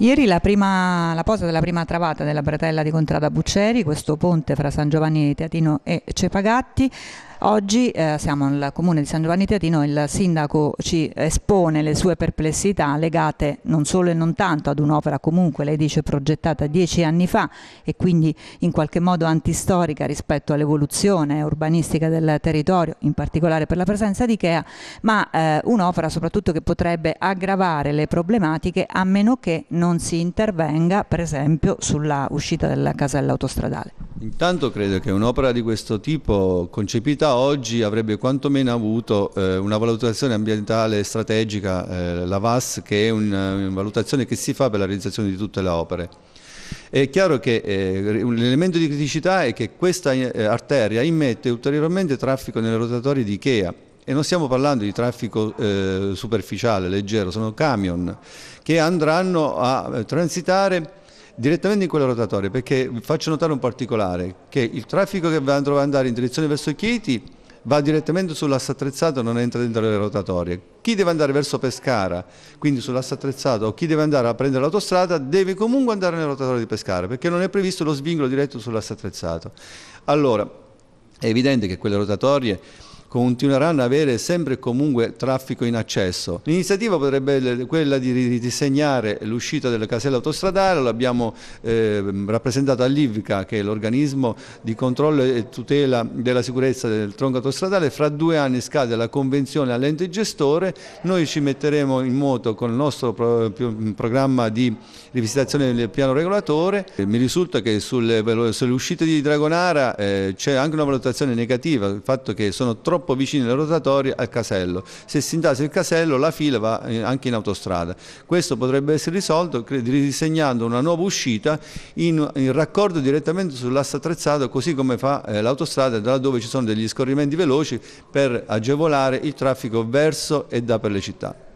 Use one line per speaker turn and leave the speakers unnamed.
Ieri la, prima, la, posa della prima travata della bretella di Contrada Bucceri, questo ponte fra San Giovanni Teatino e Cepagatti, Oggi eh, siamo al comune di San Giovanni Teatino, il sindaco ci espone le sue perplessità legate non solo e non tanto ad un'opera comunque, lei dice progettata dieci anni fa e quindi in qualche modo antistorica rispetto all'evoluzione urbanistica del territorio, in particolare per la presenza di Ikea, ma eh, un'opera soprattutto che potrebbe aggravare le problematiche a meno che non si intervenga per esempio sulla uscita della casella autostradale.
Intanto credo che un'opera di questo tipo concepita oggi avrebbe quantomeno avuto eh, una valutazione ambientale strategica, eh, la VAS, che è una, eh, una valutazione che si fa per la realizzazione di tutte le opere. È chiaro che eh, un di criticità è che questa eh, arteria immette ulteriormente traffico nelle rotatorie di Ikea e non stiamo parlando di traffico eh, superficiale, leggero, sono camion che andranno a transitare direttamente in quella rotatoria perché faccio notare un particolare che il traffico che ad andare in direzione verso Chieti va direttamente sull'asse attrezzato non entra dentro le rotatorie chi deve andare verso Pescara quindi sull'asse attrezzato o chi deve andare a prendere l'autostrada deve comunque andare nella rotatoria di Pescara perché non è previsto lo svincolo diretto sull'asse attrezzato allora è evidente che quelle rotatorie continueranno ad avere sempre e comunque traffico in accesso. L'iniziativa potrebbe essere quella di ridisegnare l'uscita delle caselle autostradali, l'abbiamo eh, rappresentata all'IVCA che è l'organismo di controllo e tutela della sicurezza del tronco autostradale, fra due anni scade la convenzione all'ente gestore, noi ci metteremo in moto con il nostro pro programma di rivisitazione del piano regolatore, mi risulta che sulle, sulle uscite di Dragonara eh, c'è anche una valutazione negativa, il fatto che sono troppo troppo vicini alle rotatorie al casello. Se si intasa il casello la fila va eh, anche in autostrada. Questo potrebbe essere risolto ridisegnando una nuova uscita in, in raccordo direttamente sull'asse attrezzato così come fa eh, l'autostrada da dove ci sono degli scorrimenti veloci per agevolare il traffico verso e da per le città.